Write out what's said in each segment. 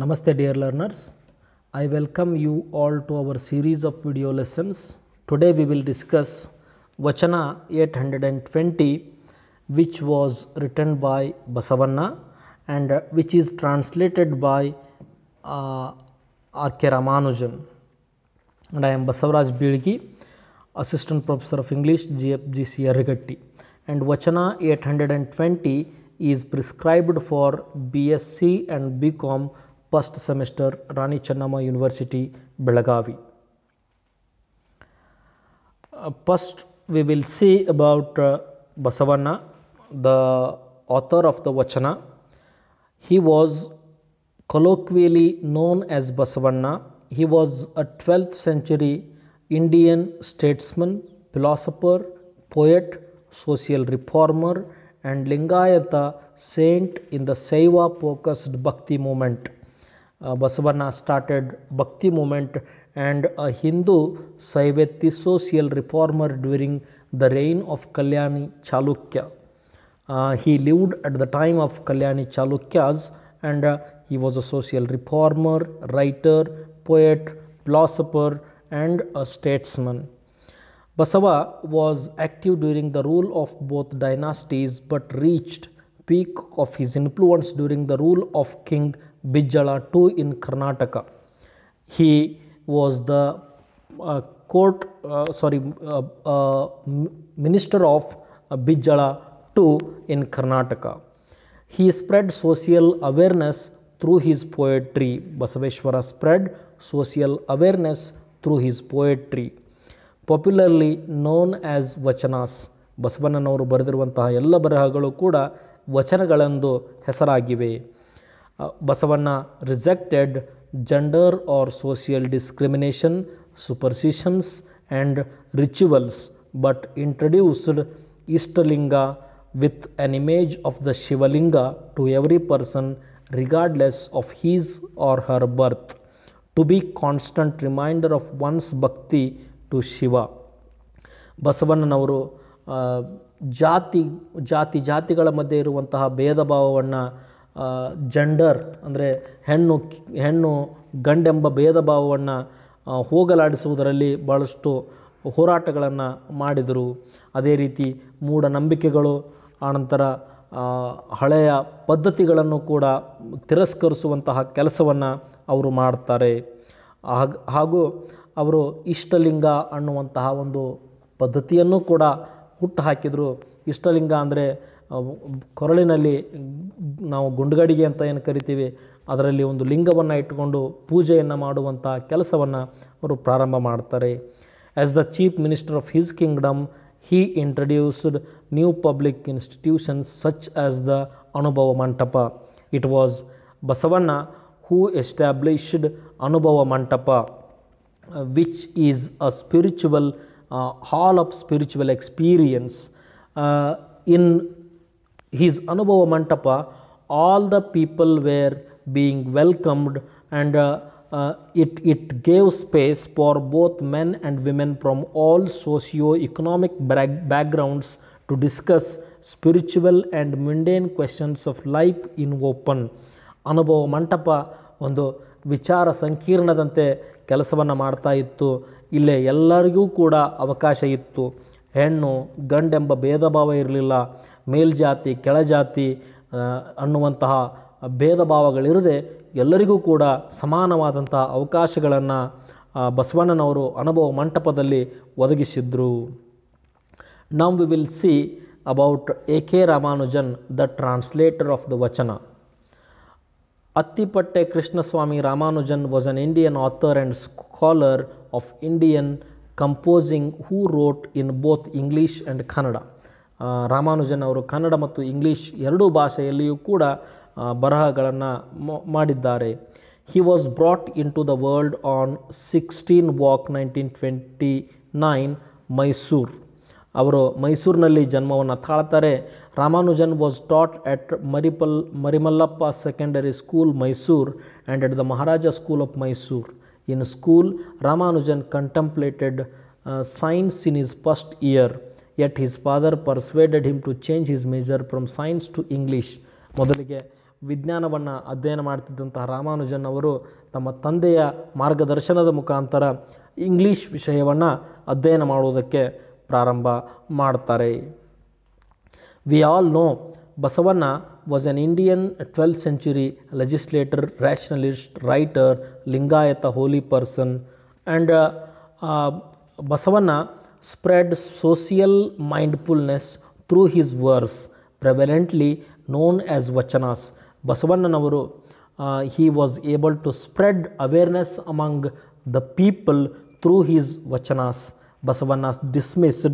Namaste dear learners, I welcome you all to our series of video lessons. Today we will discuss Vachana 820 which was written by Basavanna and uh, which is translated by uh, R.K. Ramanujan and I am Basavaraj Bilgi, Assistant Professor of English GFGC Arigatti and Vachana 820 is prescribed for BSc and BCom First semester, Rani Chennamma university Belagavi first we will see about uh, Basavanna, the author of the Vachana. He was colloquially known as Basavanna. He was a 12th century Indian statesman, philosopher, poet, social reformer, and Lingayata saint in the Saiva focused Bhakti movement. Basavanna started Bhakti movement and a Hindu Saiveti social reformer during the reign of Kalyani Chalukya. Uh, he lived at the time of Kalyani Chalukyas and uh, he was a social reformer, writer, poet, philosopher and a statesman. Basava was active during the rule of both dynasties but reached peak of his influence during the rule of King Bijjala II in Karnataka. He was the uh, court, uh, sorry, uh, minister of Bijjala II in Karnataka. He spread social awareness through his poetry. Basaveshwara spread social awareness through his poetry. Popularly known as vachanas ಬಸವಣ್ಣನವರು ಬರೆದಿರುವಂತಹ ಎಲ್ಲ Barahagalu Kuda ವಚನಗಳೆಂದು Hesaragive. Uh, Basavanna rejected gender or social discrimination superstitions and rituals but introduced Ishtalinga with an image of the Shivalinga to every person regardless of his or her birth to be constant reminder of one's bhakti to Shiva ಬಸವಣ್ಣನವರು uh, ಜಾತಿ ಜಾತಿ ಜಾತಿಗಳ ಮಧ್ಯೆ ಇರುವಂತಹ ಭೇದ ಭಾವವನ್ನು gender ಅಂದರೆ ಹೆಣ್ಣು ಹೆಣ್ಣು ಗಂಡೆಂಬ ಭೇದ ಭಾವವನ್ನು ಹೋಗಲಾಡಿಸುವುದರಲ್ಲಿ ಭಾಳಷ್ಟು ಹೋರಾಟಗಳನ್ನು ಮಾಡಿದರು ಅದೇ ರೀತಿ ಮೂಢನಂಬಿಕೆಗಳು ಆನಂತರ ಹಳೆಯ ಪದ್ಧತಿಗಳನ್ನು ಕೂಡ ತಿರಸ್ಕರಿಸುವಂತಹ ಕೆಲಸವನ್ನು ಅವರು ಮಾಡ್ತಾರೆ ಹಾಗೂ ಅವರು ಇಷ್ಟಲಿಂಗ ಅನ್ನುವಂತಹ ಒಂದು ಪದ್ಧತಿಯನ್ನು ಕೂಡ ಹುಟ್ಟು ಹಾಕಿದರು ಇಷ್ಟಲಿಂಗ ಅಂದರೆ ಕೊರಳಿನಲ್ಲಿ ನಾವು ಗುಂಡ್ಗಡಿಗೆ ಅಂತ ಏನು ಕರಿತೀವಿ ಅದರಲ್ಲಿ ಒಂದು ಲಿಂಗವನ್ನು ಇಟ್ಟುಕೊಂಡು ಪೂಜೆಯನ್ನು ಮಾಡುವಂಥ ಕೆಲಸವನ್ನು ಅವರು ಪ್ರಾರಂಭ ಮಾಡ್ತಾರೆ as the chief minister of his kingdom he introduced new public institutions such as the Anubhava Mantapa it was Basavanna who established Anubhava Mantapa which is a spiritual hall of spiritual experience in his Anubhava Mantapa, all the people were being welcomed and uh, uh, it, it gave space for both men and women from all socio-economic backgrounds to discuss spiritual and mundane questions of life in open. anubhava mantapa ondo vichara ಸಂಕೀರ್ಣದಂತೆ ಕೆಲಸವನ್ನು ಮಾಡ್ತಾ ಇತ್ತು ಇಲ್ಲೇ ಎಲ್ಲರಿಗೂ ಕೂಡ ಅವಕಾಶ ಇತ್ತು ಹೆಣ್ಣು ಗಂಡೆಂಬ ಭೇದ ಭಾವ ಇರಲಿಲ್ಲ ಮೇಲ್ಜಾತಿ ಕೆಳಜಾತಿ ಅನ್ನುವಂತಹ ಭೇದ ಭಾವಗಳಿರದೆ ಎಲ್ಲರಿಗೂ ಕೂಡ ಸಮಾನವಾದಂತಹ ಅವಕಾಶಗಳನ್ನು ಬಸವಣ್ಣನವರು ಅನುಭವ ಮಂಟಪದಲ್ಲಿ ಒದಗಿಸಿದ್ರು now we will see about A K Ramanujan the translator of the vachana Attipate Krishnaswami Ramanujan was an Indian author and scholar of Indian composing who wrote in both English and Kannada Ramanujan ಅವರು ಕನ್ನಡ ಮತ್ತು ಇಂಗ್ಲೀಷ್ ಎರಡೂ ಭಾಷೆಯಲ್ಲಿಯೂ ಕೂಡ ಬರಹಗಳನ್ನು ಮಾಡಿದ್ದಾರೆ he was brought into the world on sixteen walk nineteen twenty nine Mysuru ಅವರು ಮೈಸೂರಿನಲ್ಲಿ ಜನ್ಮವನ್ನು ತಾಳ್ತಾರೆ Ramanujan was taught at ಮರಿಪಲ್ Marimallappa secondary school Mysuru and at the Maharaja school of Mysore in school Ramanujan contemplated science in his first year yet his father persuaded him to change his major from science to English ಮೊದಲಿಗೆ ವಿಜ್ಞಾನವನ್ನು ಅಧ್ಯಯನ ಮಾಡ್ತಿದ್ದಂತಹ ರಾಮಾನುಜನ್ ಅವರು ತಮ್ಮ ತಂದೆಯ ಮಾರ್ಗದರ್ಶನದ ಮುಖಾಂತರ English ವಿಷಯವನ್ನು ಅಧ್ಯಯನ ಮಾಡುವುದಕ್ಕೆ ಪ್ರಾರಂಭ ಮಾಡ್ತಾರೆ we all know Basavanna was an Indian twelfth century legislator rationalist writer Lingayat holy person and Basavanna spread social mindfulness through his verse, prevalently known as Vachanas. Basavannanavaru, uh, he was able to spread awareness among the people through his Vachanas. Basavanna dismissed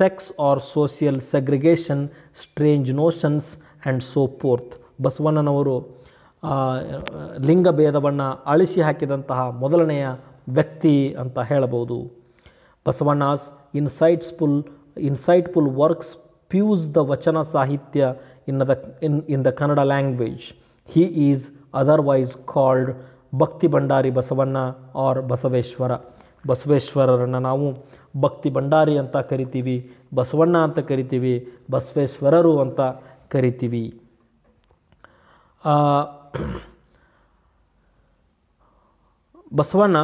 sex or social segregation, strange notions, and so forth. Basavanna ಬಸವಣ್ಣನವರು ಲಿಂಗಭೇದವನ್ನು ಅಳಿಸಿ ಹಾಕಿದಂತಹ ಮೊದಲನೆಯ ವ್ಯಕ್ತಿ ಅಂತ ಹೇಳಬಹುದು Basavanna's insightful insightful works fuse the vachana sahitya in the in in the Kannada language he is otherwise called Bhakti Bhandari Basavanna or Basaveshwara ಬಸವೇಶ್ವರರನ್ನು ನಾವು ಭಕ್ತಿ ಭಂಡಾರಿ ಅಂತ ಕರಿತೀವಿ ಬಸವಣ್ಣ ಅಂತ ಕರಿತೀವಿ ಬಸವೇಶ್ವರರು ಅಂತ ಕರಿತೀವಿ Basavanna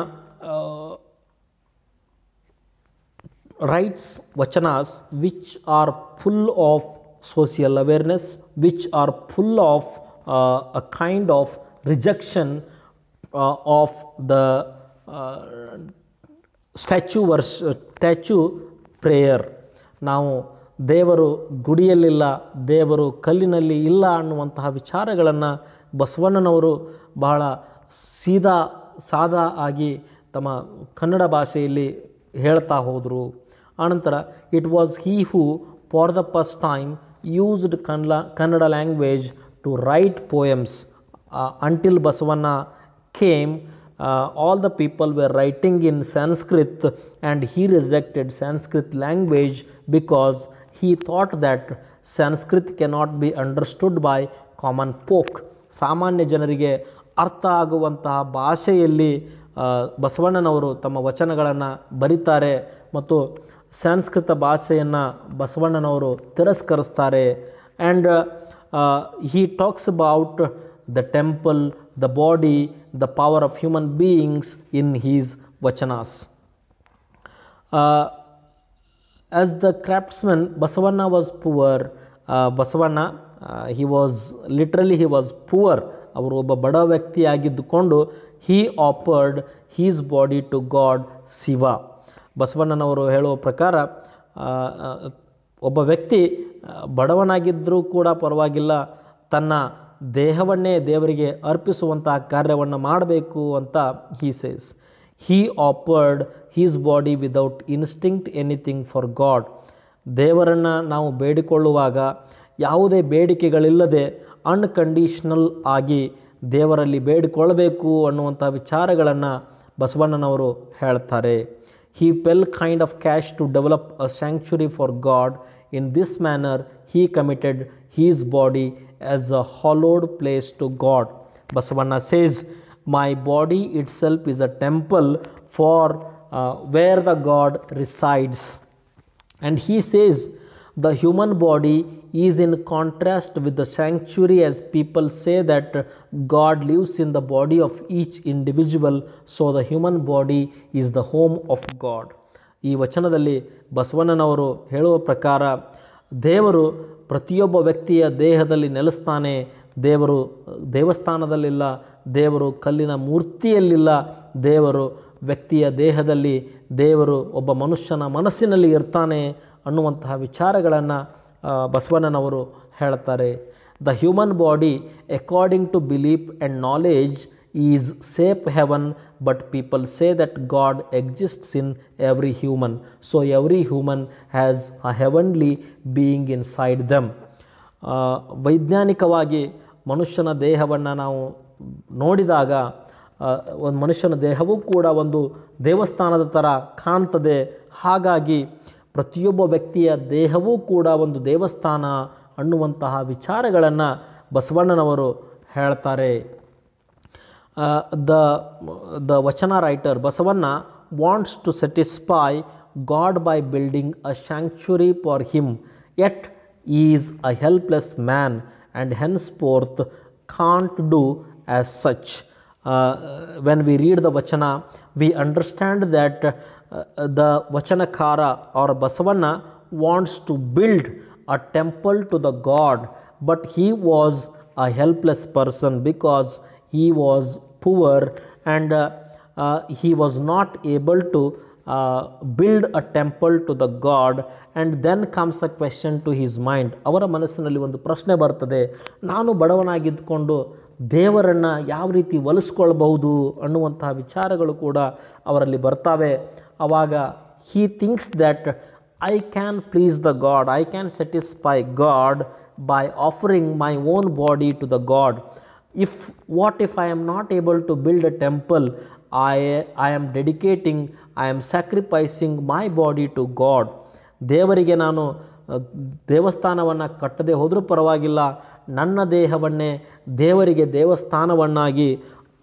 writes vachanas which are full of social awareness, which are full of uh, a kind of rejection uh, of the uh, statue ವರ್ಷ ಸ್ಟ್ಯಾಚ್ಯೂ ಪ್ರೇಯರ್ ನಾವು ದೇವರು ಗುಡಿಯಲ್ಲಿಲ್ಲ ದೇವರು ಕಲ್ಲಿನಲ್ಲಿ ಇಲ್ಲ ಅನ್ನುವಂತಹ ವಿಚಾರಗಳನ್ನು ಬಸವಣ್ಣನವರು ಬಹಳ ಸೀದಾ ಸಾದಾ ಆಗಿ ತಮ್ಮ ಕನ್ನಡ ಭಾಷೆಯಲ್ಲಿ ಹೇಳ್ತಾ ಹೋದರು ಆನಂತರ it was he who for the first time used Kannada Kannada language to write poems until Basavanna came all the people were writing in Sanskrit and he rejected Sanskrit language because he thought that Sanskrit cannot be understood by common folk. ಸಾಮಾನ್ಯ ಜನರಿಗೆ ಅರ್ಥ ಆಗುವಂತಹ ಭಾಷೆಯಲ್ಲಿ ಬಸವಣ್ಣನವರು ತಮ್ಮ ವಚನಗಳನ್ನು ಬರೀತಾರೆ ಮತ್ತು ಸಂಸ್ಕೃತ ಭಾಷೆಯನ್ನು ಬಸವಣ್ಣನವರು ತಿರಸ್ಕರಿಸ್ತಾರೆ and he talks about the temple the body the power of human beings in his vachanas as the crafts craftsman Basavanna was poor Basavanna he was literally he was poor ಅವರು ಒಬ್ಬ ಬಡ ವ್ಯಕ್ತಿಯಾಗಿದ್ದುಕೊಂಡು he offered his body to god Shiva ಬಸವಣ್ಣನವರು ಹೇಳುವ ಪ್ರಕಾರ ಒಬ್ಬ ವ್ಯಕ್ತಿ ಬಡವನಾಗಿದ್ದರೂ ಕೂಡ ಪರವಾಗಿಲ್ಲ ತನ್ನ ದೇಹವನ್ನೇ ದೇವರಿಗೆ ಅರ್ಪಿಸುವಂತಹ ಕಾರ್ಯವನ್ನು ಮಾಡಬೇಕು ಅಂತ he says he offered his body without instinct anything for god ದೇವರನ್ನು ನಾವು ಬೇಡಿಕೊಳ್ಳುವಾಗ ಯಾವುದೇ ಬೇಡಿಕೆಗಳಿಲ್ಲದೆ ಅನ್ಕಂಡೀಷನಲ್ ಆಗಿ ದೇವರಲ್ಲಿ ಬೇಡಿಕೊಳ್ಳಬೇಕು ಅನ್ನುವಂಥ ವಿಚಾರಗಳನ್ನು ಬಸವಣ್ಣನವರು ಹೇಳ್ತಾರೆ He built kind of cash to develop a sanctuary for God. In this manner, he committed his body as a hallowed place to God. Basavanna says, My body itself is a temple for uh, where the God resides. And he says, the human body is in contrast with the sanctuary as people say that God lives in the body of each individual, so the human body is the home of God. ಈ ವಚನದಲ್ಲಿ ಬಸವಣ್ಣನವರು ಹೇಳುವ ಪ್ರಕಾರ ದೇವರು ಪ್ರತಿಯೊಬ್ಬ ವ್ಯಕ್ತಿಯ ದೇಹದಲ್ಲಿ ನೆಲೆಸ್ತಾನೆ ದೇವರು ದೇವಸ್ಥಾನದಲ್ಲಿಲ್ಲ ದೇವರು ಕಲ್ಲಿನ ಮೂರ್ತಿಯಲ್ಲಿಲ್ಲ ದೇವರು ವ್ಯಕ್ತಿಯ ದೇಹದಲ್ಲಿ ದೇವರು ಒಬ್ಬ ಮನುಷ್ಯನ ಮನಸ್ಸಿನಲ್ಲಿ ಇರ್ತಾನೆ ಅನ್ನುವಂತಹ ವಿಚಾರಗಳನ್ನು ಬಸವಣ್ಣನವರು ಹೇಳ್ತಾರೆ the human body according to belief and knowledge is safe heaven but people say that god exists in every human so every human has a heavenly being inside them ವೈಜ್ಞಾನಿಕವಾಗಿ ಮನುಷ್ಯನ ದೇಹವನ್ನು ನಾವು ನೋಡಿದಾಗ ಒಂದು ಮನುಷ್ಯನ ದೇಹವೂ ಕೂಡ ಒಂದು ದೇವಸ್ಥಾನದ ಥರ ಕಾಣ್ತದೆ ಹಾಗಾಗಿ ಪ್ರತಿಯೊಬ್ಬ ವ್ಯಕ್ತಿಯ ದೇಹವೂ ಕೂಡ ಒಂದು ದೇವಸ್ಥಾನ ಅನ್ನುವಂತಹ ವಿಚಾರಗಳನ್ನು ಬಸವಣ್ಣನವರು ಹೇಳ್ತಾರೆ the the vachana writer Basavanna wants to satisfy god by building a sanctuary for him yet is a helpless man and henceforth can't do as such when we read the vachana we understand that the vachanakara ಅವರ Basavanna wants to build a temple to the god but he was a helpless person because he was poor and he was not able to build a temple to the god and then comes a question to his mind ಅವರ ಮನಸ್ಸಿನಲ್ಲಿ ಒಂದು ಪ್ರಶ್ನೆ ಬರ್ತದೆ ನಾನು ಬಡವನಾಗಿದ್ದುಕೊಂಡು ದೇವರನ್ನು ಯಾವ ರೀತಿ ಒಲಿಸ್ಕೊಳ್ಬಹುದು ಅನ್ನುವಂತಹ ವಿಚಾರಗಳು ಕೂಡ ಅವರಲ್ಲಿ ಬರ್ತಾವೆ ಆವಾಗ he thinks that I can please the god I can satisfy god by offering my own body to the god if what if I am not able to build a temple I I am dedicating I am sacrificing my body to god ದೇವರಿಗೆ ನಾನು ದೇವಸ್ಥಾನವನ್ನು ಕಟ್ಟದೆ ಹೋದರೂ ಪರವಾಗಿಲ್ಲ ನನ್ನ ದೇಹವನ್ನೇ ದೇವರಿಗೆ ದೇವಸ್ಥಾನವನ್ನಾಗಿ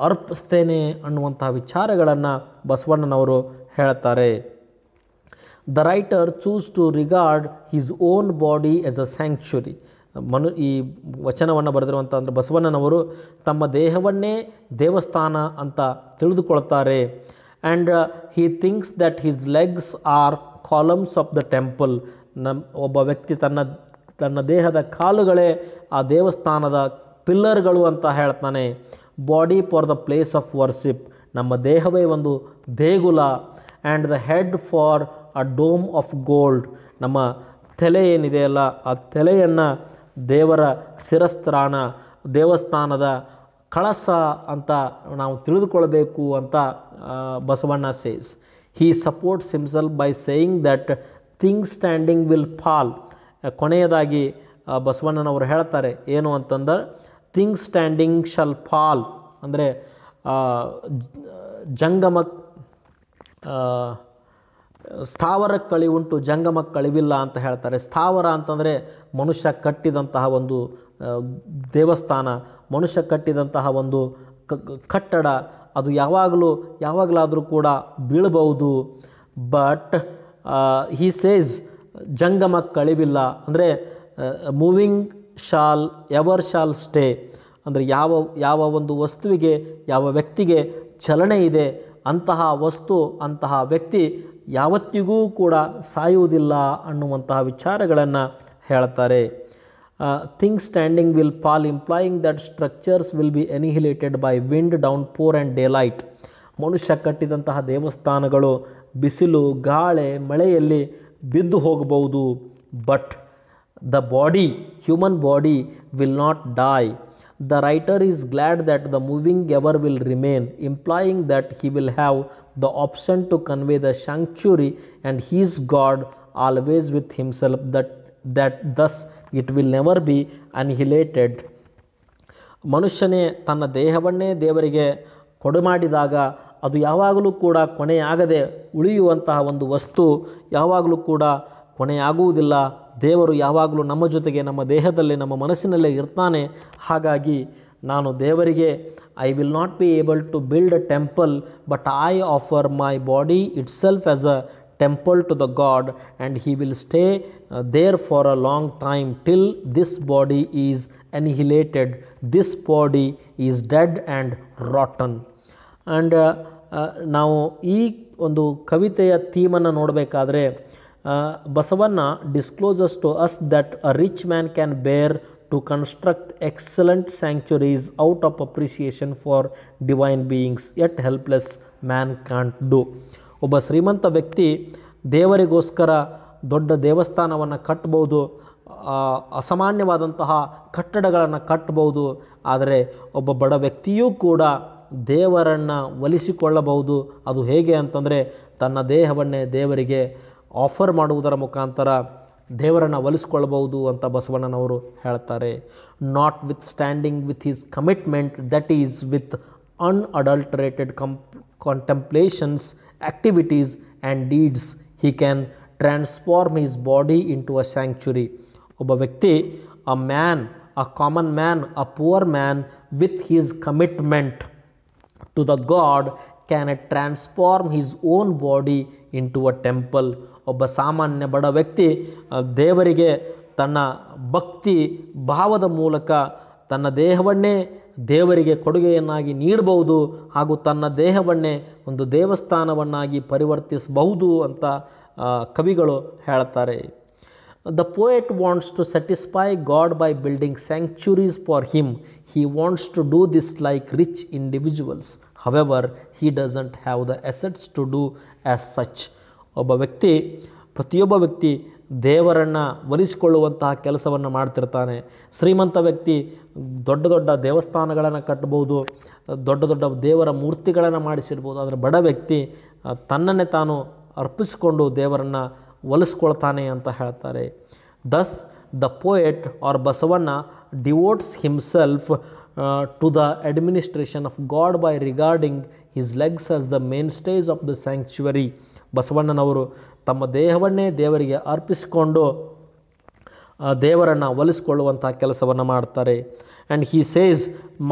ಅರ್ಪಿಸ್ತೇನೆ ಅನ್ನುವಂತಹ ವಿಚಾರಗಳನ್ನು ಬಸವಣ್ಣನವರು ಹೇಳ್ತಾರೆ the writer choose to regard his own body as a sanctuary ಮನು ಈ ವಚನವನ್ನು ಬರೆದಿರುವಂಥ ಅಂದರೆ ಬಸವಣ್ಣನವರು ತಮ್ಮ ದೇಹವನ್ನೇ ದೇವಸ್ಥಾನ ಅಂತ ತಿಳಿದುಕೊಳ್ತಾರೆ and he thinks that his legs are columns of the temple ನಮ್ಮ ಒಬ್ಬ ವ್ಯಕ್ತಿ ತನ್ನ ತನ್ನ ದೇಹದ ಕಾಲುಗಳೇ ಆ ದೇವಸ್ಥಾನದ ಪಿಲ್ಲರ್ಗಳು ಅಂತ ಹೇಳ್ತಾನೆ body for the place of worship ನಮ್ಮ ದೇಹವೇ ಒಂದು ದೇಗುಲ and the head for a dome of gold ನಮ್ಮ ತಲೆ ಏನಿದೆಯಲ್ಲ ಆ ತಲೆಯನ್ನು ದೇವರ ಶಿರಸ್ತ್ರಾಣ ದೇವಸ್ಥಾನದ ಕಳಸ ಅಂತ ನಾವು ತಿಳಿದುಕೊಳ್ಬೇಕು ಅಂತ Basavanna says he supports himself by saying that thing standing will fall ಕೊನೆಯದಾಗಿ ಬಸವಣ್ಣನವರು ಹೇಳ್ತಾರೆ ಏನು ಅಂತಂದ್ರೆ ಥಿಂಗ್ ಸ್ಟ್ಯಾಂಡಿಂಗ್ ಶಲ್ ಫಾಲ್ ಅಂದರೆ ಜಂಗಮ ಸ್ಥಾವರ ಉಂಟು ಜಂಗಮ ಕಳಿವಿಲ್ಲ ಅಂತ ಹೇಳ್ತಾರೆ ಸ್ಥಾವರ ಅಂತಂದರೆ ಮನುಷ್ಯ ಕಟ್ಟಿದಂತಹ ಒಂದು ದೇವಸ್ಥಾನ ಮನುಷ್ಯ ಕಟ್ಟಿದಂತಹ ಒಂದು ಕಟ್ಟಡ ಅದು ಯಾವಾಗಲೂ ಯಾವಾಗಲಾದರೂ ಕೂಡ ಬೀಳಬಹುದು ಬಟ್ ಹೀ ಸೇಸ್ ಜಂಗಮ ಕಳಿವಿಲ್ಲ ಅಂದರೆ moving shall ever shall stay ಅಂದರೆ ಯಾವ ಯಾವ ಒಂದು ವಸ್ತುವಿಗೆ ಯಾವ ವ್ಯಕ್ತಿಗೆ ಚಲನೆ ಇದೆ ಅಂತಹ ವಸ್ತು ಅಂತಹ ವ್ಯಕ್ತಿ ಯಾವತ್ತಿಗೂ ಕೂಡ ಸಾಯುವುದಿಲ್ಲ ಅನ್ನುವಂತಹ ವಿಚಾರಗಳನ್ನು ಹೇಳ್ತಾರೆ thing standing will fall implying that structures will be annihilated by wind downpour and light ಮನುಷ್ಯ ಕಟ್ಟಿದಂತಹ ದೇವಸ್ಥಾನಗಳು ಬಿಸಿಲು ಗಾಳೆ ಮಳೆಯಲ್ಲಿ ಬಿದ್ದು ಹೋಗಬಹುದು but the body human body will not die The writer is glad that the moving ever will remain, implying that he will have the option to convey the sanctuary and his God always with himself, that, that thus it will never be annihilated. ಮನುಷ್ಯನೇ ತನ್ನ ದೇಹವನ್ನೇ ದೇವರಿಗೆ ಕೊಡು ಮಾಡಿದಾಗ ಅದು ಯಾವಾಗಲೂ ಕೂಡ ಕೊನೆಯಾಗದೆ ಉಳಿಯುವಂತಹ ಒಂದು ವಸ್ತು ಯಾವಾಗಲೂ ಕೂಡ ಕೊನೆಯಾಗುವುದಿಲ್ಲ ದೇವರು ಯಾವಾಗಲೂ ನಮ್ಮ ಜೊತೆಗೆ ನಮ್ಮ ದೇಹದಲ್ಲಿ ನಮ್ಮ ಮನಸ್ಸಿನಲ್ಲೇ ಇರ್ತಾನೆ ಹಾಗಾಗಿ ನಾನು ದೇವರಿಗೆ I will not be able to build a temple but I offer my body itself as a temple to the god and he will stay there for a long time till this body is annihilated this body is dead and rotten and ನಾವು ಈ ಒಂದು ಕವಿತೆಯ ಥೀಮನ್ನು ನೋಡಬೇಕಾದ್ರೆ Basavanna discloses to us that a rich man can bear to construct excellent sanctuaries out of appreciation for divine beings at helpless man can't do ಒಬ್ಬ ಶ್ರೀಮಂತ ವ್ಯಕ್ತಿ ದೇವರಿಗೋಸ್ಕರ ದೊಡ್ಡ ದೇವಸ್ಥಾನವನ್ನು ಕಟ್ಟಬಹುದು ಅಸಾಮಾನ್ಯವಾದಂತಹ ಕಟ್ಟಡಗಳನ್ನು ಕಟ್ಟಬಹುದು ಆದರೆ ಒಬ್ಬ ಬಡ ವ್ಯಕ್ತಿಯೂ ಕೂಡ ದೇವರನ್ನು ಒಲಿಸಿಕೊಳ್ಳಬಹುದು ಅದು ಹೇಗೆ ಅಂತಂದರೆ ತನ್ನ ದೇಹವನ್ನೇ ದೇವರಿಗೆ ಆಫರ್ ಮಾಡುವುದರ ಮುಖಾಂತರ ದೇವರನ್ನು ಒಲಿಸ್ಕೊಳ್ಬಹುದು ಅಂತ ಬಸವಣ್ಣನವರು ಹೇಳ್ತಾರೆ notwithstanding with his commitment that is with unadulterated come contemplations activities and deeds he can transform his body into a sanctuary ಒಬ್ಬ ವ್ಯಕ್ತಿ a man a common man a poor man with his commitment to the God can transform his own body into a temple ಒಬ್ಬ ಸಾಮಾನ್ಯ ಬಡ ವ್ಯಕ್ತಿ ದೇವರಿಗೆ ತನ್ನ ಭಕ್ತಿ ಭಾವದ ಮೂಲಕ ತನ್ನ ದೇಹವನ್ನೇ ದೇವರಿಗೆ ಕೊಡುಗೆಯನ್ನಾಗಿ ನೀಡಬಹುದು ಹಾಗೂ ತನ್ನ ದೇಹವನ್ನೇ ಒಂದು ದೇವಸ್ಥಾನವನ್ನಾಗಿ ಪರಿವರ್ತಿಸಬಹುದು ಅಂತ ಕವಿಗಳು ಹೇಳ್ತಾರೆ the poet wants to satisfy god by building sanctuaries for him he wants to do this like rich individuals however he doesn't have the assets to do as such ಒಬ್ಬ ವ್ಯಕ್ತಿ ಪ್ರತಿಯೊಬ್ಬ ವ್ಯಕ್ತಿ ದೇವರನ್ನು ಒಲಿಸಿಕೊಳ್ಳುವಂತಹ ಕೆಲಸವನ್ನು ಮಾಡ್ತಿರ್ತಾನೆ ಶ್ರೀಮಂತ ವ್ಯಕ್ತಿ ದೊಡ್ಡ ದೊಡ್ಡ ದೇವಸ್ಥಾನಗಳನ್ನು ಕಟ್ಟಬಹುದು ದೊಡ್ಡ ದೊಡ್ಡ ದೇವರ ಮೂರ್ತಿಗಳನ್ನು ಮಾಡಿಸಿರ್ಬೋದು ಆದರೆ ಬಡ ವ್ಯಕ್ತಿ ತನ್ನನ್ನೇ ತಾನು ಅರ್ಪಿಸಿಕೊಂಡು ದೇವರನ್ನು ಒಲಿಸ್ಕೊಳ್ತಾನೆ ಅಂತ ಹೇಳ್ತಾರೆ thus the poet or Basavanna devotes himself to the administration of God by regarding his legs as the main stage of the sanctuary ಬಸವಣ್ಣನವರು ತಮ್ಮ ದೇಹವನ್ನೇ ದೇವರಿಗೆ ಅರ್ಪಿಸಿಕೊಂಡು ದೇವರನ್ನು ಒಲಿಸ್ಕೊಳ್ಳುವಂಥ ಕೆಲಸವನ್ನು ಮಾಡ್ತಾರೆ and he says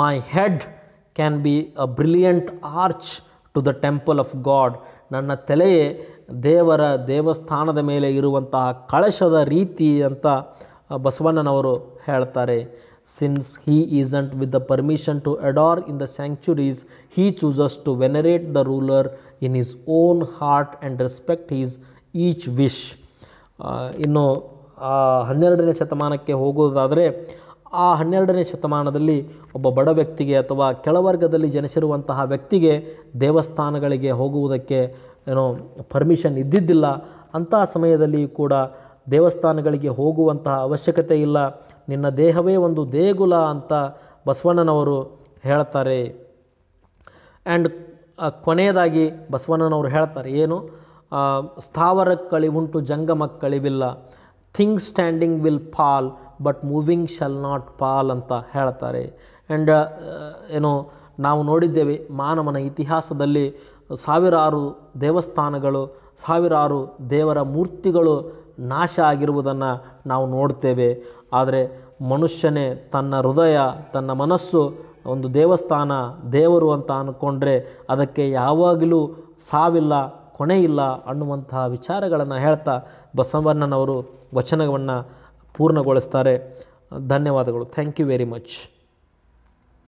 my head can be a brilliant arch to the temple of God ನನ್ನ ತಲೆಯೇ ದೇವರ ದೇವಸ್ಥಾನದ ಮೇಲೆ ಇರುವಂತಹ ಕಳಶದ ರೀತಿ ಅಂತ ಬಸವಣ್ಣನವರು ಹೇಳ್ತಾರೆ Since he isn't with the permission to adore in the sanctuaries, he chooses to venerate the ruler in his own heart and respect his each wish. ಇನ್ನು ಹನ್ನೆರಡನೇ ಶತಮಾನಕ್ಕೆ ಹೋಗೋದಾದರೆ ಆ ಹನ್ನೆರಡನೇ ಶತಮಾನದಲ್ಲಿ ಒಬ್ಬ ಬಡ ವ್ಯಕ್ತಿಗೆ ಅಥವಾ ಕೆಳವರ್ಗದಲ್ಲಿ ಜನಿಸಿರುವಂತಹ ವ್ಯಕ್ತಿಗೆ ದೇವಸ್ಥಾನಗಳಿಗೆ ಹೋಗುವುದಕ್ಕೆ ಏನೋ ಪರ್ಮಿಷನ್ ಇದ್ದಿದ್ದಿಲ್ಲ ಅಂತಹ ಸಮಯದಲ್ಲಿಯೂ ಕೂಡ ದೇವಸ್ಥಾನಗಳಿಗೆ ಹೋಗುವಂತಹ ಅವಶ್ಯಕತೆ ಇಲ್ಲ ನಿನ್ನ ದೇಹವೇ ಒಂದು ದೇಗುಲ ಅಂತ ಬಸವಣ್ಣನವರು ಹೇಳ್ತಾರೆ ಆ್ಯಂಡ್ ಕೊನೆಯದಾಗಿ ಬಸವಣ್ಣನವರು ಹೇಳ್ತಾರೆ ಏನು ಸ್ಥಾವರಕ್ಕಳಿವುಂಟು ಜಂಗಮಕ್ಕಳಿವಿಲ್ಲ thing standing will fall but moving shall not fall ಅಂತ ಹೇಳ್ತಾರೆ ಆ್ಯಂಡ್ ಏನು ನಾವು ನೋಡಿದ್ದೇವೆ ಮಾನವನ ಇತಿಹಾಸದಲ್ಲಿ ಸಾವಿರಾರು ದೇವಸ್ಥಾನಗಳು ಸಾವಿರಾರು ದೇವರ ಮೂರ್ತಿಗಳು ನಾಶ ಆಗಿರುವುದನ್ನು ನಾವು ನೋಡ್ತೇವೆ ಆದರೆ ಮನುಷ್ಯನೇ ತನ್ನ ಹೃದಯ ತನ್ನ ಮನಸ್ಸು ಒಂದು ದೇವಸ್ಥಾನ ದೇವರು ಅಂತ ಅಂದ್ಕೊಂಡ್ರೆ ಅದಕ್ಕೆ ಯಾವಾಗಲೂ ಸಾವಿಲ್ಲ ಕೊನೆ ಇಲ್ಲ ಅನ್ನುವಂತಹ ವಿಚಾರಗಳನ್ನು ಹೇಳ್ತಾ ಬಸವಣ್ಣನವರು ವಚನವನ್ನು ಪೂರ್ಣಗೊಳಿಸ್ತಾರೆ ಧನ್ಯವಾದಗಳು ಥ್ಯಾಂಕ್ ಯು ವೆರಿ ಮಚ್